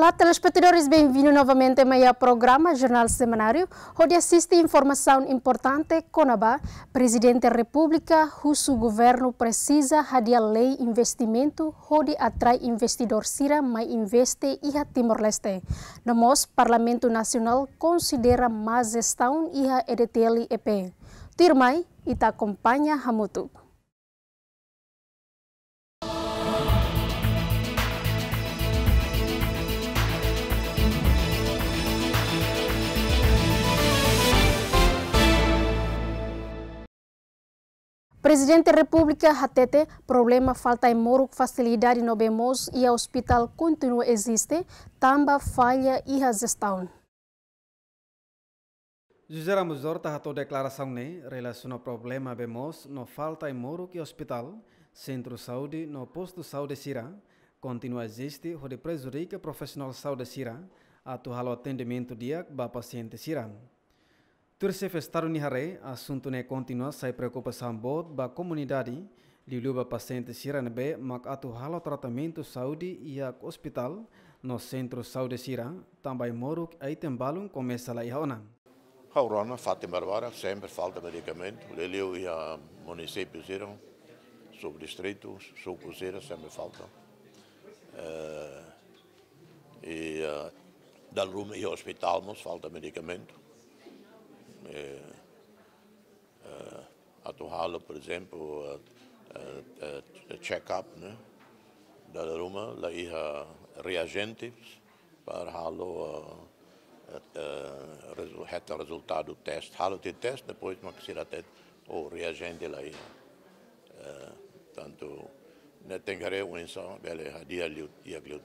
Olá, telespectadores, bem-vindos novamente a meu programa Jornal Semanário, onde assiste informação importante Conabá, Presidente da República, o governo precisa de lei investimento, onde atrai investidor Sira, mas investe em Timor-Leste. No nosso Parlamento Nacional, considera mais gestão e a EDTL-EP. Tirmai, e te acompanha a Presidente da República Hatete, problema falta em Moro, facilidade no Bemos e hospital continua existe, tamba falha e a gestão. Jujara a tahatou declaração ne né, relaciona problema Bemos no falta em Moro que hospital, centro saúde no posto saúde Sira, continua existe, onde prejudica profissional saúde Sira, atual atendimento dia para paciente Sira. Turse festaram nihare, assunto ne né, continua sai preocupação da comunidade, comunidade, liluba paciente sira nebe mak atu halo tratamento saúde e a hospital no centro saúde sira, também moruk item balum começa lá iona. Haurana, Fátima Barbara, sempre falta medicamento, leleu e a município sira, subdistrito, suco sira, sempre falta. Uh, e uh, da lume e hospital, nos falta medicamento eh, eh, atuá-lo, por exemplo, a check-up né, da Roma, lá hija reagentes, para há-lo reta resultado teste, há de teste, depois maxila teste, ou reagente lá hija. É, tanto, ne né, tem que reunir, dia dia, dia, dia, dia,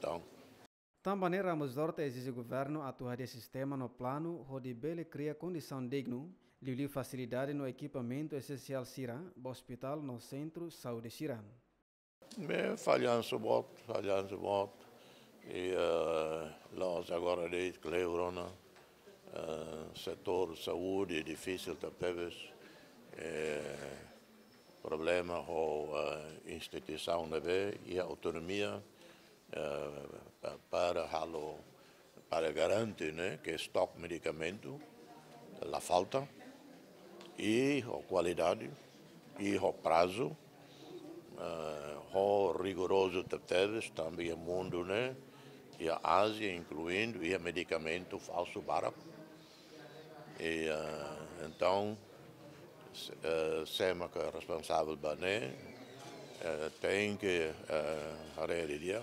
também Ramosdorte exige governo atuar de sistema no plano onde Bele cria condição digna, lhe facilidade no equipamento essencial Sira, hospital no centro saúde Sira. Me falhanço bot, falhanço bot, e uh, nós agora de Cleurona, uh, eh, setor saúde difícil também, eh, problema com a eh, instituição e a autonomia, eh, eh, para, halo, para garantir né, que estoque medicamento, a falta, e a qualidade, e o prazo, eh, o rigoroso testes também o mundo, né? E a Ásia, incluindo, e o medicamento falso barato. E, uh, então, uh, SEMA, que é responsável, né? Uh, tem que uh, realizar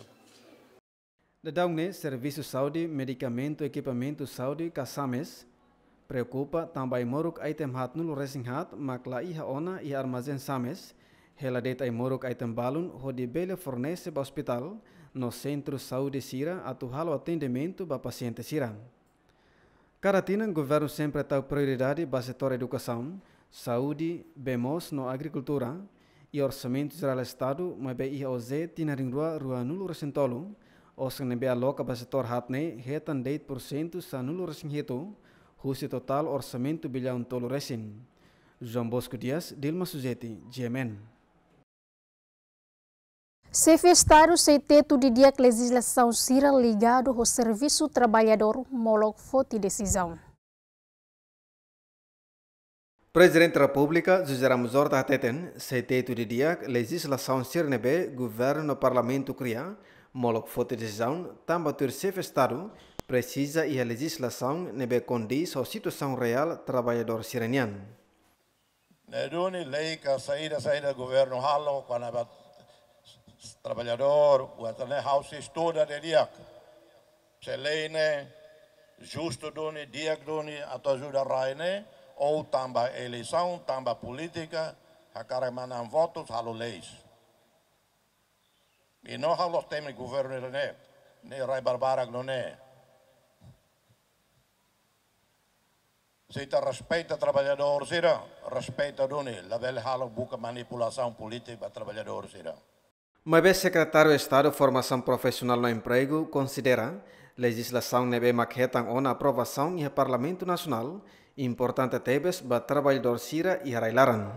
Dedaugne serviço saúde, medicamento, equipamento saúde kasames. Preocupa também moruk item hat nul racing hat makla iha ona e armazen sames. Reladeta moruk item balun hodi bele fornece ba hospital no centro saúde sira atuhalo atendimento ba paciente sira. Caratina, governo sempre está prioridade ba setor educação, saúde, bemos no agricultura e orçamento geral Estado, mas BIOZ tinha rua rua nulo recentolo, Osng be kapasitor hat hatne hetan deit por cento sanulo resin heto, husi total orçamento bilhão tolu resin. Bosco Dias, Dilma Sujeti, GMN. Chefe Estado CT tu didiak legislação Cira ligado ao serviço trabalhador molok foti decisão. Presidente da República, José Ramos Horta Teten, se tu didiak legislação Cira nebe, governo parlamento cria, Molok votação também ter chefe Estado precisa e a legislação nebe condiz a situação real trabalhador sireniano. Neduni lei que saída saída do governo halo quando a trabalhador, o atane house estuda de dia. Se lei ne justo doni dia doni a tua ajuda raine ou tamba eleição, tamba política, a cara manam votos halo leis e não há temas halotemi governo ne, né? nem rai barbarag não é. Sita respeita trabalhador, sira, respeita duni, é? la bel halo buca manipulação política trabalhador, sira. Mas o secretário de Estado Formação Profissional no Emprego considera a legislação nebe maquetan na aprovação em Parlamento Nacional importante tebes para trabalhadores, irã e arailaran.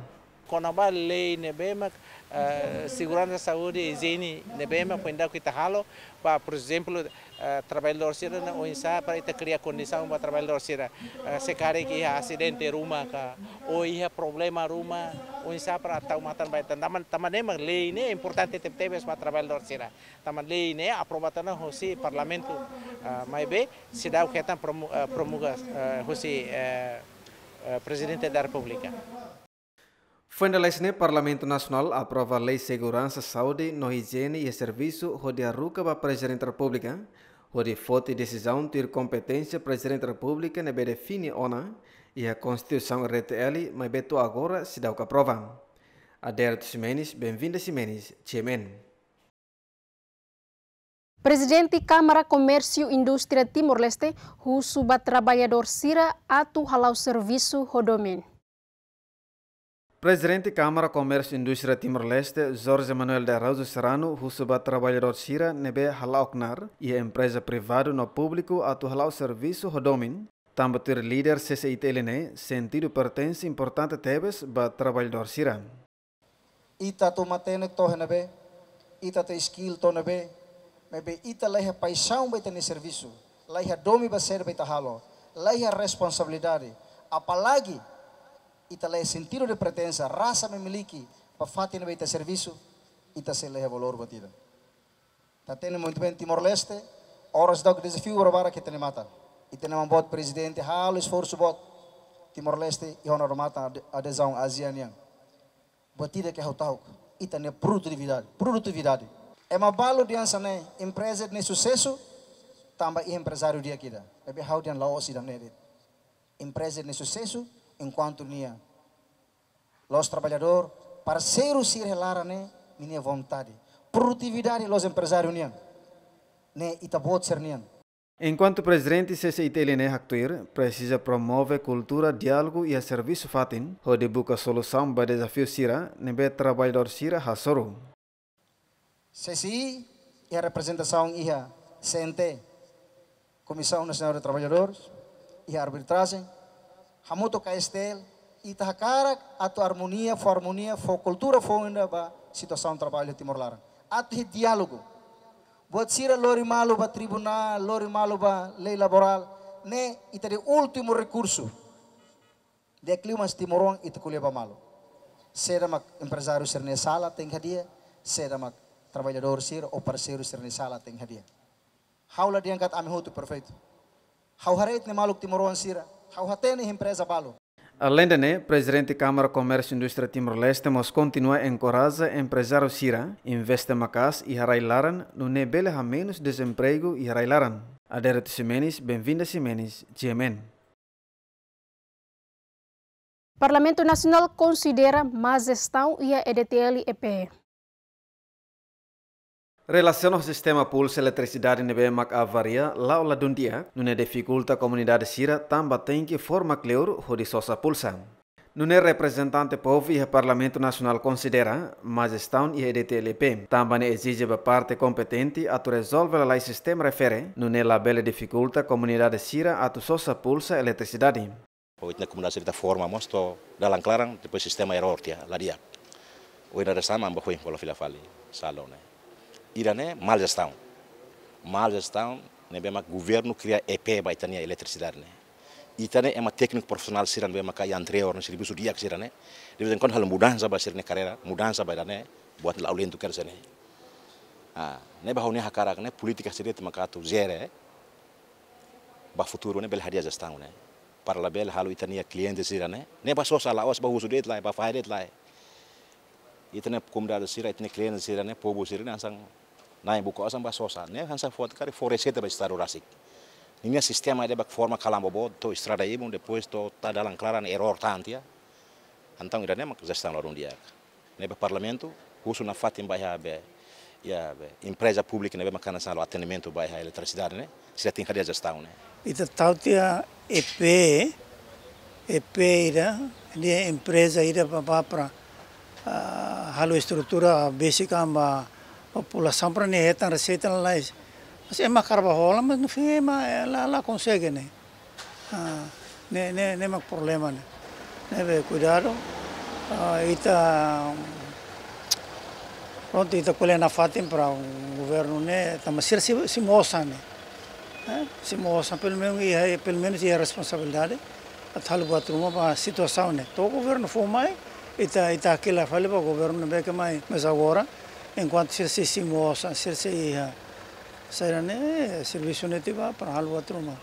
Konaba lei nebema uh, eh, segurança saúde e higiene nebema quando que tahalo eh, para por exemplo uh, trabalhador cira na oinsa para ita criar condição para trabalhador cira. uh, eh, se care que acidente ruma ka ou ia problema ruma oinsa para tau matan vai tandaman tamanema lei ne importante tem tebes para trabalhador cira. taman lei ne aprovata na hosi parlamento uh, mai be se dá o que tá promulga hosi presidente da república Finalmente, o né? Parlamento Nacional aprova a Lei de Segurança, Saúde, No Higiene e Serviço, onde Ruca para Presidente da República, onde foi decisão ter competência Presidente da República na né? define ona e a Constituição RTL, mas beto agora se dá o que aprova. Aderto Ximenes, bem vindo Ximenes, Tchemen. Presidente Câmara Comércio e Indústria Timor-Leste, o suba trabalhador Sira, atu halau serviço rodomen. Presidente da Câmara Comércio e Indústria Timor-Leste, Jorge Manuel de Araújo Serrano, Rússia Trabalhador Sira, Nebe Halauknar, e a empresa privada no público Atu Halau Serviço Rodomin, também ter líder CCITLN, sentido pertence importante tebes ba Trabalhador Sira. Ita tu matenek to nebe, ita te skill to nebe, mebe ita leha paixão beta ne serviço, leha domi ba ser beta halo, leha responsabilidade, apalagi italah sentido de pretensa, rasa memiliki, para fatin beita serviço, ita se leha valor batida. Tá tendo muito bem Timor-Leste, horas dog desafio para barra que tene mata. E tene bot presidente, halo esforço bot Timor-Leste e honor mata adesão Zianian. Batida que é o tal, ita ne produtividade, produtividade. É uma balo de ansa ne empresa de sucesso, também empresário dia kida. é hau dian laos idan ne empresa de sucesso, enquanto minha. Los trabalhadores, parceiros se relar né? Minha vontade. Produtividade, los empresários, né? Né? Itabot tá ser, né? Enquanto presidente CCITLN Haktuir precisa promover cultura, diálogo e a serviço fatin, onde busca solução para desafio Sira, nebe trabalhador Sira Hasoro. CCI é a representação IHA, CNT, Comissão Nacional de Trabalhadores, e a arbitragem, hamoto ita karak atau harmonia, fo harmonia, fo kultura fo inda ba situação trabalho timor Timor atu Ato dialogo Buat sira lori malu ba tribunal, lori malu ba lei laboral, ne ita de ultimo recurso. De clima Timorong ita kulia ba malu. sera mak empresario ser sala teng dia, sera mak trabalhador sir ou parceiro ser sala teng dia. Haula diangkat ami hutu perfeito. Hau hareit ne maluk Timorong sira, Além de né, presidente da Câmara Comércio e Indústria Timor-Leste mos continuar a encorajar empresários Sira, investe Macas e Harailaran no nebele a menos desemprego e Harailaran. Aderete Simenes, bem-vinda Simenes, GMN. Parlamento Nacional considera mais gestão e a EDTL-EP. Relação ao sistema pulso eletricidade nebe mac avaria lau ola dundia, nune dificulta comunidade sira tamba tem que forma cleuro hodi sosa pulsa. Nune representante povo e parlamento nacional considera, mas estão e EDTLP, ne exige a parte competente a tu resolver lá sistema refere, nune labele dificulta comunidade sira a tu sosa pulsa eletricidade. Oitna comunidade sira forma mosto dalam clarang depois sistema erortia ladia. Oitna resama ambahoi bola filafali salone. ira né mal gestão. Mal gestão, né, bem, o governo cria EP para Itania eletricidade, né. Itania é uma técnico profissional, sira bem, que entre no serviço dia que Irané. De vez em quando, há mudança para ser na carreira, mudança para né buat lá o lento que Irané. Ah, né, bahou né, hakarak, né, política seria tema que tu gera, ba futuro né, bel hadia gestão, né. Para lá bel halo Itania cliente sira né, né ba só lá os ba uso det lá, ba fairet lá. Itania comunidade Irané, Itania clientes Irané, povo Irané, sang na buka asam ba sosa kan ya ya, ne hansa fuat kare foresete ba estado rasik ninia sistema de bak forma kalambo bo to istrada ibu depois to ta dalam klaran error tantia antang irane mak gestão lá onde ne ba parlamento uso na fatim ba ya be ya be impresa publik ne be makana salo atendimento ba ya eletricidade né se tem cadeia gestão ne ita tautia ep ep ida ne impresa ida ba papra uh, ah, halo estrutura basic amba população para nem tão receita lá. Mas é mais carvajola mas no fim ela, é ela é, consegue, né? Ah, né nem, né, nem né, problema, né? né cuidado. Ah, ita, tá, pronto, ita tá colher na fátima para o governo, né? Tá, mas se, se mostra, né? É, se mostra, pelo menos, e, pelo menos é a responsabilidade. A tal turma para a situação, né? todo o governo foi mais, e tá, e tá aquilo, para o governo, né, Mas agora, enquanto se Circe se se, será né serviço netiva para algo outro mal.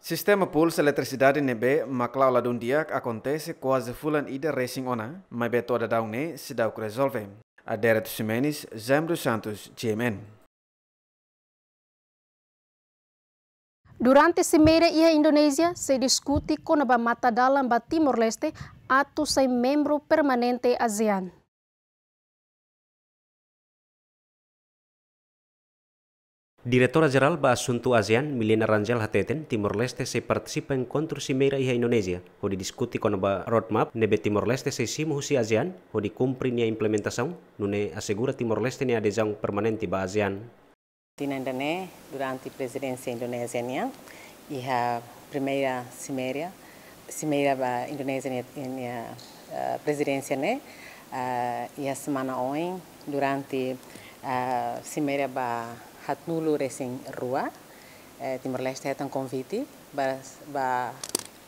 Sistema pulse Eletricidade Nebe, Maclaula Dundiak acontece quase fulan ida racing ona, mas da daune se dá o que resolve. Aderet Simenes, Zembro Santos, GMN. Durante Cimeira e Indonésia, se discute com a Mata Dalam Timor-Leste, ato sem membro permanente ASEAN. Diretora Jeral para Asunto ASEAN, Milena Ranjal Hateten, Timor-Leste se participa en contra simeira iha Indonesia, di diskuti kono ba roadmap nebe Timor-Leste se simu husi ASEAN, di kumpri nia implementasaun, nune asegura Timor-Leste nia dejang permanente ba ASEAN. Tinandane, durante presidensia Indonesia nia, iha primeira simeira, simeira ba nia nia uh, presidensia ne, uh, iha semana oin, durante uh, simeira ba hat nulu rua. Eh, Timor-Leste é um convite para, para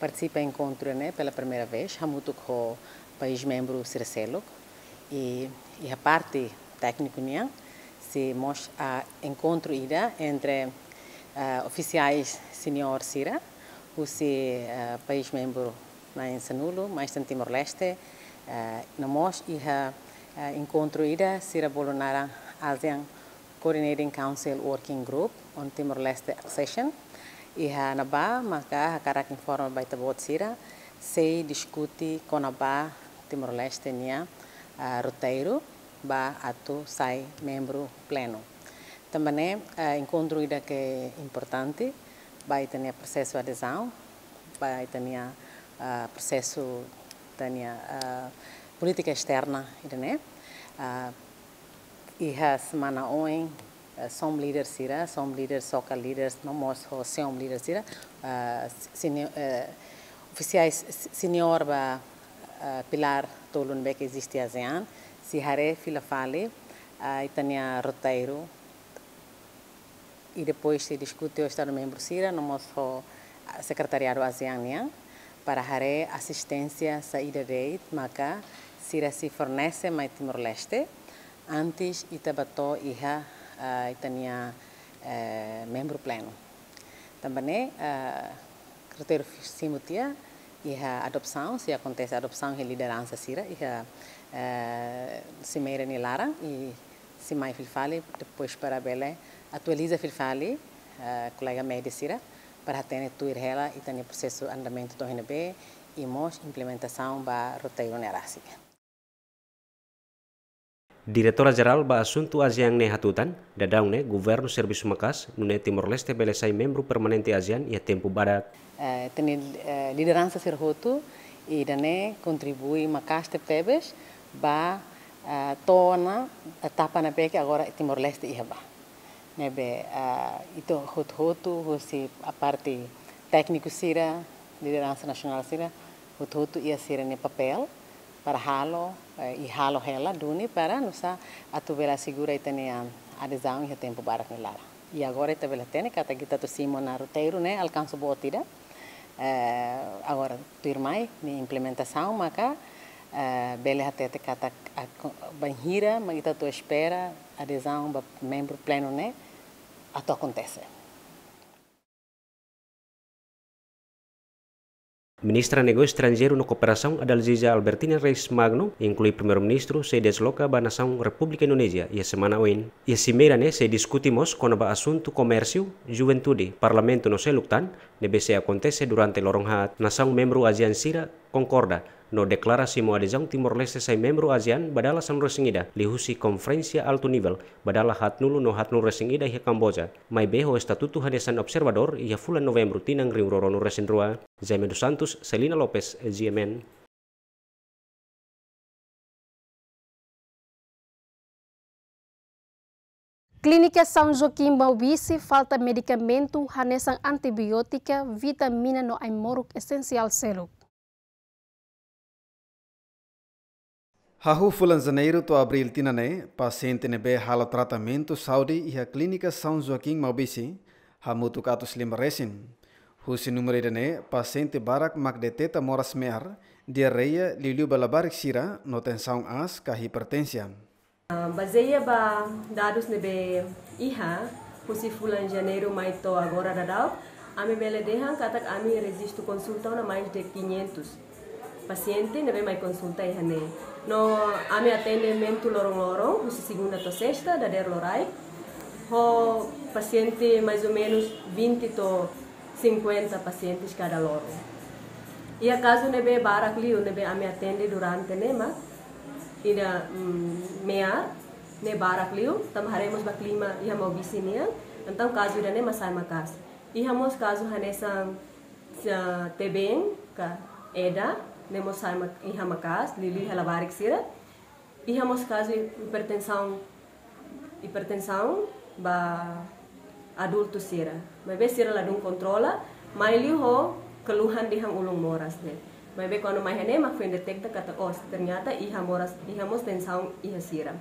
participar do encontro né, pela primeira vez, muito com o país membro Circelok. E, e a parte técnica minha se mostra a encontro ida entre uh, oficiais senhor Cira, o se, uh, país membro na Sanulo, mas em Timor-Leste, uh, eh, na mostra e a uh, encontro ida Sira Bolonara ASEAN Coordinating Council Working Group on Timor-Leste Accession e a ANABA, Macá, a Caraca Informa Baita Botsira, se discute com a ANABA Timor-Leste Nia uh, roteiro, ba atu sai membro pleno. Também uh, encontro ida que é importante, vai ter processo de adesão, vai ter uh, processo de uh, política externa, né? Uh, iha semana oin eh, som líder sira som líder soca líder, no mos ho som líder sira eh, eh, oficiais senior ba pilar tolun bek existe asean si hare fila fale itania roteiro e depois se discute o estado membro sira no mos ho secretariado asean nian para hare assistência saída de maka sira se fornece mais Timor-Leste Antes, Itabató e Já ah, tinha eh, membro pleno. Também, é eh, critério simutia e a adopção, se acontece a adopção e liderança sira, e a eh, cimeira nilara, e se mais filfali depois para belé atualiza filfali colega média sira, para ter a tua ela e o processo andamento do RNB e mais implementação para roteiro nerasica. Direktur Jeral ba Asuntu ASEAN ne hatutan, dadaung ne Governo Servis Macas, nune Timor-Leste belesai membru permanente ASEAN ia tempu tempo badak. Eh, teni, tene eh, lideransa liderança ser hotu e dane contribui te tebes ba eh, tona etapa na peke agora Timor-Leste ba. Nebe uh, ito hot hotu hosi a parte sira, lideransa nasional sira, hot hotu ia sira ne papel, para parhalo i eh, halo hela duni para nossa atubela segura e tenha adesão e tempo para com E agora está pela técnica, até que está tossimo na roteiro, né? Alcanço boa tira. Uh, agora, tu irmã, minha implementação, maca, uh, bela até te cata banhira, mas está tua espera, adesão, membro pleno, né? Ato acontece. Ministra Negócio Estrangeiro na Cooperação, Adalgisa Albertina Reis Magno, inclui Primeiro-Ministro, se desloca a nação República Indonésia e a semana UIN. E a cimeira né, se discutimos com o assunto comércio, juventude, parlamento no se luctan, nebe se acontece durante lorong hat, nação membro ASEAN Sira concorda no deklarasi muadezang Timor Leste sai membro ASEAN badala san resingida lihusi konferensia alto nivel badala nulu no hatnu resingida hi Kamboja mai beho estatuto hadesan observador ia fulan Novembro tinang ringrorono rua Jaime dos Santos Selina Lopez GMN Klinika São Joaquim Baubice falta medikamentu, hanesan antibiotika, vitamina no moruk esensial seluk. Hahufulan janeiro to abril tinane paciente nebe halo tratamento saudi a clínica São Joaquim Maubisi hamutuk atus lima resin. Husi numeridane paciente barak magdeteta moras mear diarreia liliu balabarik sira no tensão as ka hipertensão. Ah, Baseia ba dados nebe iha husi fulan janeiro mai to agora dadau ami bele dehan katak ame resisto consulta na mais de 500 paciente nebe mai consulta iha ne. No ame atende é mento lorong-lorong, khusus segunda to sexta da der lorai. Ho paciente mais ou menos 20 to 50 pacientes cada lorong. E a caso nebe barak nebe ame atende durante nema né, ida mm, hum, mea ne né, barakliu liu tam haremos baklima ia mau bisinia então caso ida ne né, masai makas. E hamos caso hanesang ah, tebeng ka eda lemos em Ramacás, Lili Halabarik Sira, e Ramacás hipertensão, hipertensão, ba adulto Sira. Mas be Sira não controla, mas ele ho keluhan de ulung moras deh. Mas quando mais rene, foi detecta kata, oh, ternyata iha moras, iha a tensão iha Sira.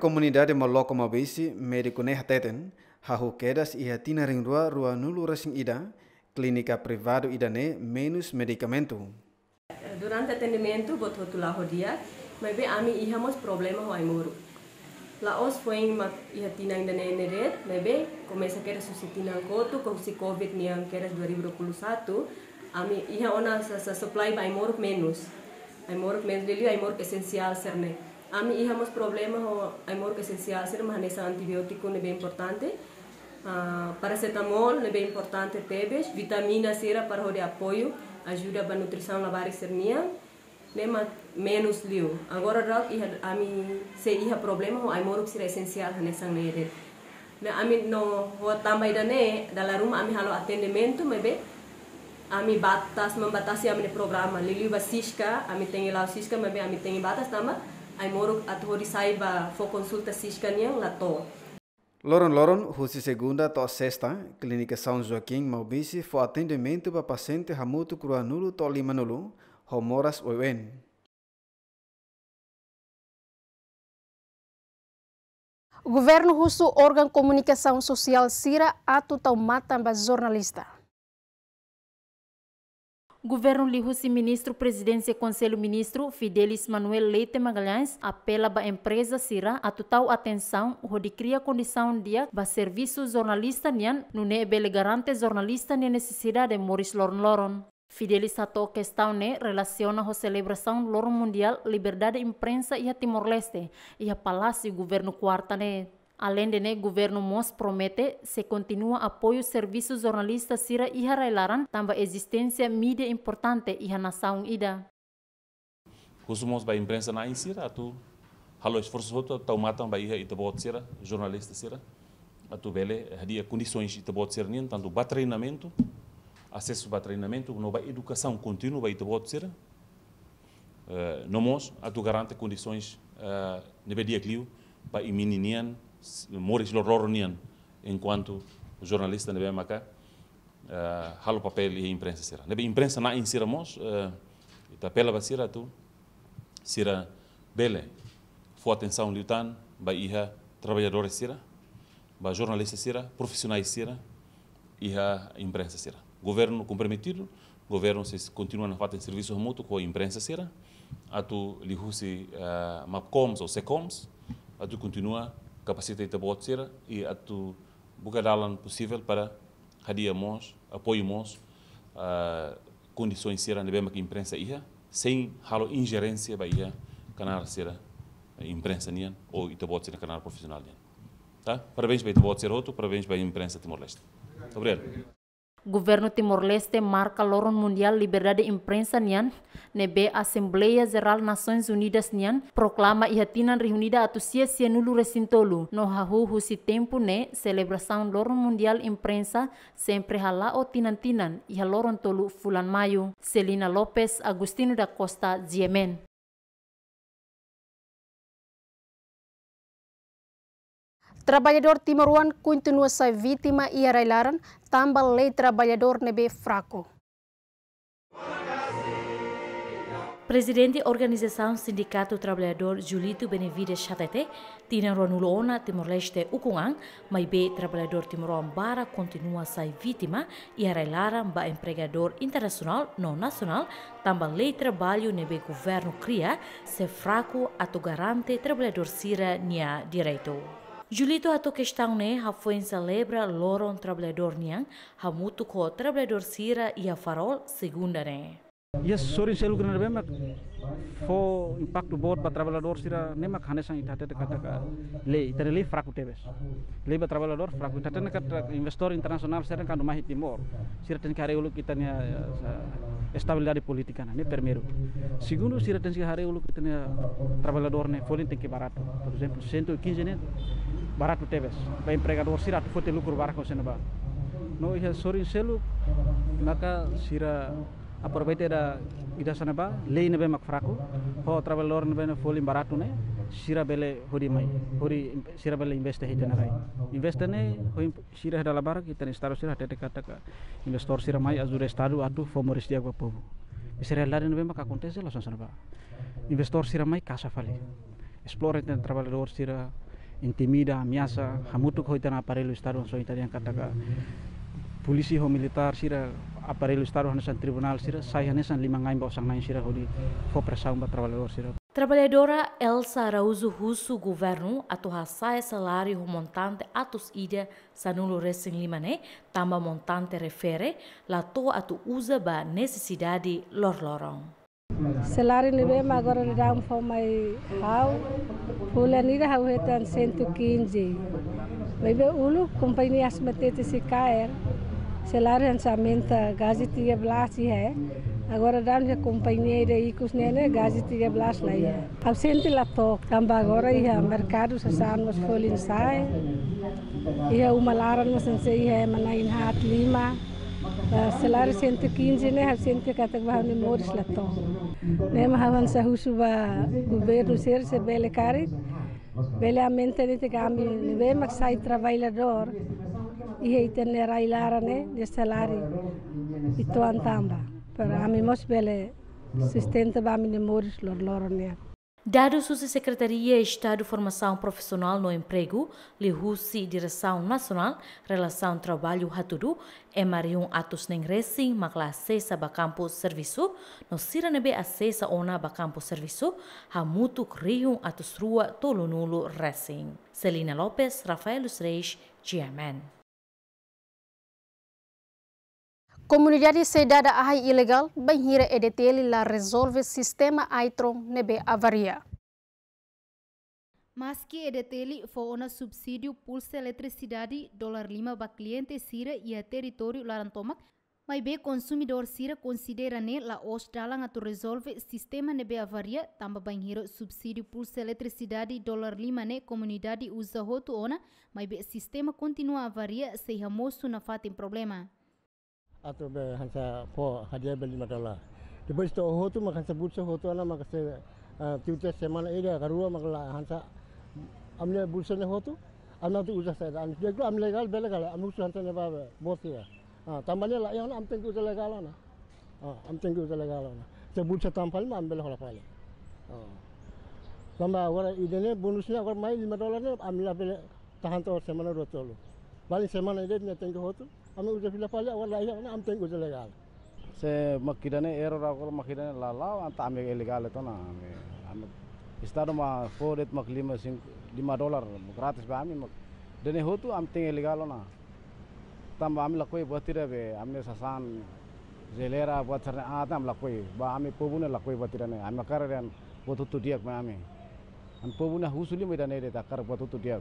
comunidade maloko mabisi, médico ne teten, hahu quedas iha tina ringrua rua nulu resing ida, clínica privado idane menos medicamento. Durante atendimento botou lá rodia, mas bem a mim íamos problema o aimoro. La os foi em Iatina ainda na Eneret, mas bem começa que era suscitina coto si covid nia que era 2021, a mim ia ona sa, sa supply vai aimoro menos. Aimoro menos dele aimoro essencial serne. A mim íamos problema o aimoro essencial ser mas nessa antibiótico importante. Uh, paracetamol lebih importante, tebes, vitamina cera para de apoio. ajuda para nutrição lavar e sernia lema menos liu agora rock a mim se iha problema ho ai moruk sira essencial hane sang ne a mim ami no ho tambai da né da ne dala a mim halo atendimento mebe ami batas membatasi ami programa liliu basiska ami tengi lau siska mebe ami tengi batas tamba ai moruk athori ba fo consulta siska niang lato Loron-loron, Rússia segunda to sexta, Clínica São Joaquim, Maubisi, foi atendimento para paciente ramuto Cruanulo to Romoras homoras O governo russo, órgão comunicação social, Sira, atuta o mata jornalista. Governo Lihusi Ministro Presidência Conselho Ministro Fidelis Manuel Leite Magalhães apela à empresa Sira a total atenção onde cria condição dia ba serviço jornalista nian nune bele garante jornalista ne necessidade de Moris Lorn Loron. Fidelis ato questão ne relaciona a celebração Loro Mundial Liberdade Imprensa e a Timor-Leste e a Palácio Governo Quarta ne. Além de o governo Mons promete se continua apoio serviços jornalista sira e railaran tamba existência mídia importante e a nação ida. Costumamos ba imprensa na insira tu halo esforço hoto tau matam ba iha itabot sira jornalista sira tu bele hadia condições itabot sira nin tanto ba treinamento acesso ba treinamento ba educação contínua ba itabot sira uh, a tu garante condições uh, eh, nebedia clio ba imininian Moris Lororonian, enquanto jornalista na BMK, halo papel e imprensa será Na imprensa na insira mos, uh, eh, itapela basira tu, sira bele, foi atenção liutan, ba iha trabalhadores sira, ba jornalista sira, profissionais sira, iha imprensa sira. Governo comprometido, governo se continua na fato serviço serviços com a imprensa sira, atu lihusi uh, mapcoms ou secoms, atu continua capacitei a boa e a tu bugadalan possível para radia mons, apoio mons, uh, condições ser na bema que imprensa ia, sem halo ingerência ba ia canal ser imprensa nian ou ita boa canal profissional nian. Tá? Parabéns para ita boa terceira outro, parabéns para a imprensa Timor-Leste. Obrigado. governo Timor-Leste marca loron mundial liberdade imprensa nian, nebe Assembleia Geral Nações Unidas nian, proclama ihatinan reunida atu sia sia nulu resintolu, no hahu husi tempo ne, celebração loron mundial imprensa, sempre hala o tinan-tinan, iha loron tolu fulan maio. Selina Lopes, Agustino da Costa, Ziemen. Trabalhador Timoruan continua sa vítima e arailaran, tamba lei trabalhador nebe fraco. Presidente Organização Sindicato Trabalhador Julito Benevides Chatete, tina ronuloona Timor-Leste Ukungan, maibe trabalhador timoruan bara continua sai vítima e ba empregador internacional no nacional, tamba lei trabalho nebe governo cria, se fraco ato garante trabalhador sira nia direito. Julito atau questão né, ha foi celebra loron trabledor niang, ha mutu ko trabledor sira ia farol segunda ne. Yes, sorry saya lupa bem mak fo impacto bot ba trabalhador sira ne mak hanes ang itate kata ka le itu le fraku tebes. Le ba trabalhador fraku itate ne investor internasional sira kan rumah timor. Sira ten hari e ulu kita stabil dari política né primeiro segundo se tem hari ulu kita que tem trabalhador né folha tem que barato por exemplo baratu tebes ba impregat sira tu fote lukur barako ba. no iha sori seluk maka sira aproveite da ida ba lei nebe mak frako ho travel lor nebe foli baratu ne sira bele hori mai hori sira bele investe hita narai investe ne ho sira da labar kita ne staro sira tete kata ka investor sira mai azure staru atu fomoris dia ko povu lari nebe mak akontese la ba investor sira mai kasa fali explore ten travel lor sira intimida, miasa, Há muito coisa no aparelho Estado yang italiano katakan polisi ho militar sira aparelho Estado hanesan tribunal sira sai hanesan lima ngain bawa sang nain sira di ho pressão ba trabalador sira. Trabalhadora Elsa Araújo Russo Governo atau hasai salário montante atus ida sanulo recém lima ne tamba montante refere lato atau uza ba necessidade lor lorong. Salari ni be magoro ni dam for my how pula ni da hau hetan sentu kinji. Bebe ulu company asmatete se caer. Salari han samenta gazi tiga ya belas hai. Agora dam ja ya companhia ida e ikus nene gazi tiga ya belas lai hai. Absente la tok tamba agora iha mercado sa san mas folin sai. Iha umalaran mas sei hai mana inhat hat lima. salarisente quinze habsente katagvahne morislatão nema havansa husuba governo serse bele carit bele amentenite gami nevemak sai trabalhador railara ne de salari itoantamba para ami mos bele sustenta bamine lor lorlorone Dados da Secretaria Estado de Formação Profissional no Emprego, Lihusi Direção Nacional, Relação Trabalho Hatudu, é Marion Atos Nengresi, Magla ba Bacampo Serviço, no Siranebe Acessa Ona Bacampo Serviço, Hamutu Crium Atos Rua Tolunulo Racing. Celina Lopes, Rafael Reis, GMN. Comunidade sedada ahai ilegal banhira edeteli la resolve sistema Aitron nebe avaria. Maski edeteli foi ona subsídio pulsa eletricidade dolar lima bak cliente sira ia a território larantomac, mas konsumidor consumidor sira considera ne la dalang atu resolve sistema nebe avaria tamba banhira subsidi pulsa eletricidade dolar lima ne comunidade usa hotu ona, mas bem sistema continua avaria seha mosu na fatin problema atau hansa po hadiah beli matala depois to ho tu makan sebut so tu ana makan se eh, tiuta semana eh, ida karua makan hansa amne bursa ho tu amna tu usah saya dan dia gua amle gal bela gal amu su hansa ne ba bosia tambahnya lah yang amteng tengku legal lah na, amteng am legal lah na. sebut sa tampal ma am hola kala ah lamba wara idene bonusnya main lima 5 dolarnya amla bela tahan to semana rotolo paling semana ini dia tengku ho tu Ame anu udah फिला pala अगर लाई है ना हम तेंग Se makidane ero rako एरो राकोल मकिरने लाला ame आमे इलेगा ame ame आमे istado ma foret mak lima sing lima dolar gratis ba ami mak dene hutu am ilegal legal na tamba ami lakoi batira be amne nah. sasan zelera batarne ah, am lakoi ba ami pobune lakoi batira ne ami buat tutu diak ma ami An pobune husuli me dane de takar tutu diak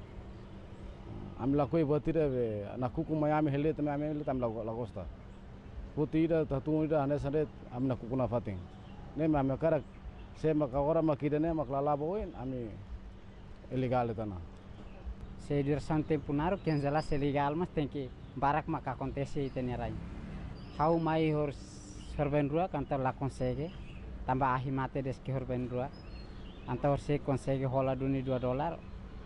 आम लाख बीर नाकू को मैं हेले तो मैं आम लगोसता वो तीर हतू हने सने आम नाकू को नाफाते नहीं मैं आम कारक से मकर मकीने मकला लाभ आम एलिगालेना से शांति पुनार केंजला से लिगाल मस्त कि बारक मका कौन से नाराई हाउ माई हर सरबेन रुआ कान लाखों से गे तंबा आहि माते देश के हरबेन रुआ अंत और से कौन से गे हॉला डुनी डुआ डॉलर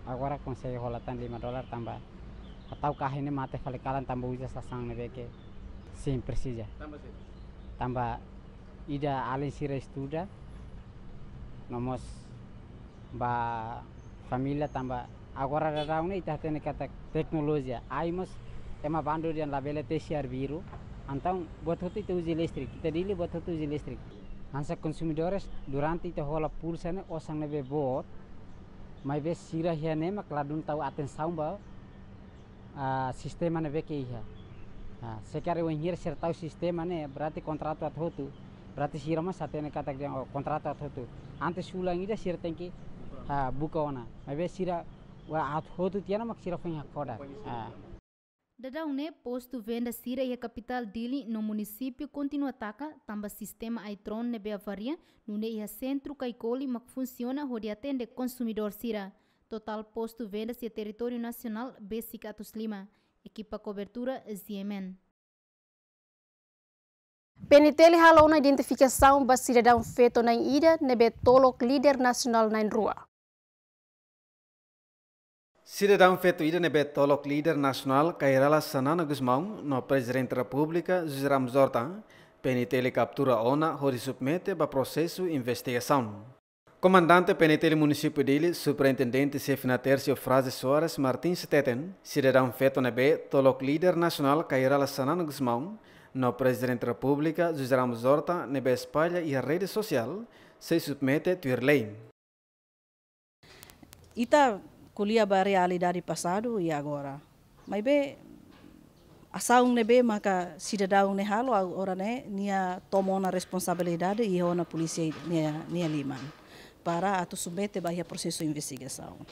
Aku consegue rolar holatan 5 dolar tambah atau kah ini mate falei kalan tambah bisa sasang nebe ke sim persija tambah tambah ida alin sira estuda nomos ba familia tambah Aku agora raun ita tene kata teknologi aimos ema bandu yang labele tesiar biru antong buat hotu itu uji listrik kita dili buat hotu uji listrik hansa konsumidores durante itu hola pulsa ne osang nebe bot mai be sira hia ne mak ladun tau aten saumba a sistema ne be kei hia a sekare wen hir ser tau sistema ne berarti kontrato at hotu berarti sira mas sate ne katak jang kontrato at hotu ante sulang ida sira tengki buka ona mai be sira wa at hotu tiana mak sira feng hak koda o posto venda Sira e a capital Dili, no município, continua ataca, tamba sistema Aitron nebe no nune ia centro Caicoli, mac funciona, onde atende consumidor Sira. Total posto venda se território nacional, B5 Lima. Equipa cobertura, Ziemen. Penitele halou na identificação ba cidadão feito na ida, nebe tolo líder nacional na rua. Cidadão feito ida nebe tolok líder nacional Cairala Sanana Guzmão, no presidente da República, José Ramos Horta, penitele captura ONA, hori submete para processo de investigação. Comandante penitele município dele, superintendente Sefina Tercio Frase Soares Martins Teten, cidadão feito nebe tolok líder nacional Cairala Sanana Guzmão, no presidente da República, José Ramos Horta, espalha e a rede social, se submete a lei. Ita ali dari pasado ya agora. Mai be asaung ne be maka daung ne halo ora ne nia tomona responsabilidade i ona polisi nia nia liman para atu submete bahia proseso investigasaun.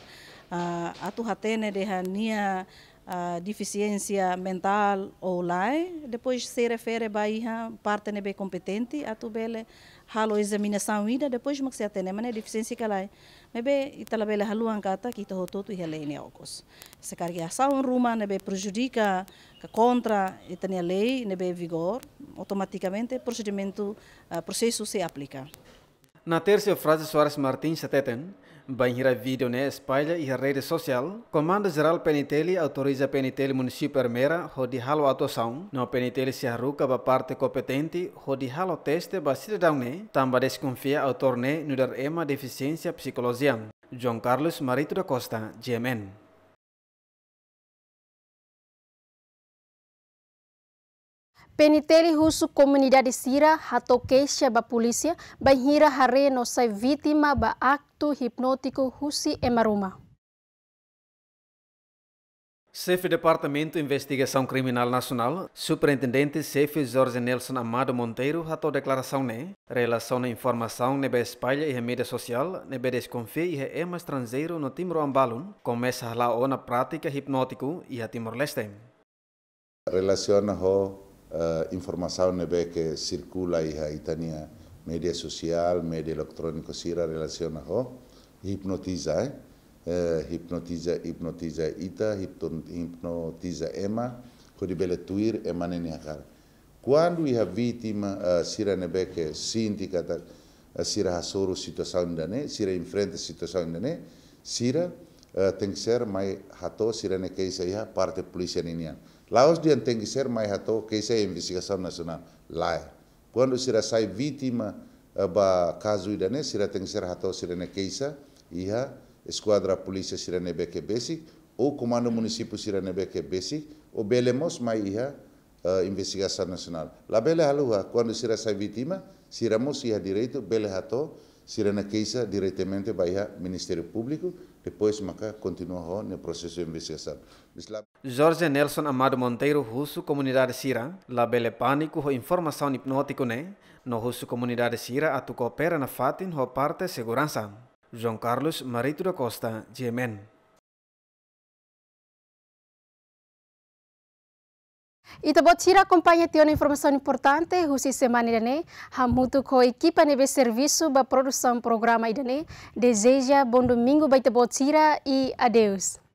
uh, ah, atu hatene deha nia a deficiência mental ou lá, depois se refere a parte nebe competente, a tu bele halo examinação ida, depois mas se atende, mas deficiência que lá, mebe itala bele haluan angata que toho toto e lei ne ocos. Se carga ação ruma nebe prejudica que contra itania lei nebe vigor, automaticamente procedimento processo se aplica. Na terceira frase Soares Martins se atende, Banhira vídeo na né, espalha e rede social. Comando Geral PNTL autoriza PNTL município Armera rodi halo atuação. No PNTL se arruca ba parte competente rodi halo teste ba cidadão ne. Né. Tamba desconfia autor torneio né, no dar ema deficiência psicológica João Carlos Marito da Costa, GMN. Peniteri husu comunidade sira hato queixa ba polícia banhira hare no sai vítima ba acto hipnótico husi emaruma. Chefe do Departamento de Investigação Criminal Nacional, Superintendente Chefe Jorge Nelson Amado Monteiro, ratou declaração né? Relação à informação nebe espalha e mídia social, nebe desconfia e é mais estrangeiro no Timor Ambalun, começa lá na prática hipnótico e a Timor-Leste. Relaciona ho Informasi eh, informasaune beke que circula iha e itania media sosial, media elektroniko sira relasiona ho, oh, hipnotiza, eh? eh hipnotiza, hipnotiza ita, hipnotiza ema, kodi bele tuir ema neni akar. Quando iha e vítima uh, sira nebe que sinti kata uh, sira hasoro situação dane, sira enfrenta situação dane, sira uh, tem que hato sira ne keisa iha parte polisian niniana. Lá onde tem que ser mais ator, que isso é a investigação nacional. Lá é. Quando se sai vítima eh, ba caso ida ne, se tem que ser ator, se queixa, e a esquadra polícia se ne beque besic, ou comando município se ne beque ou belemos mais ia eh, investigação nacional. La bele halua, quando se sai vítima, se ramos ia direito, bele ator, se ne queixa diretamente vai Ministério Público, depois maca continua o processo de investigação. Jorge Nelson Amado Monteiro russo comunidade Sira, labele pânico ho información hipnótico ne, no russo comunidade Sira tu coopera na fatin ho parte seguridad. João Carlos Marito da Costa, Yemen. E também tira acompanha tem uma informação importante, russo semana idane, hamutu com a equipa nebe serviço ba produção programa idane, deseja bom domingo baita botira e adeus.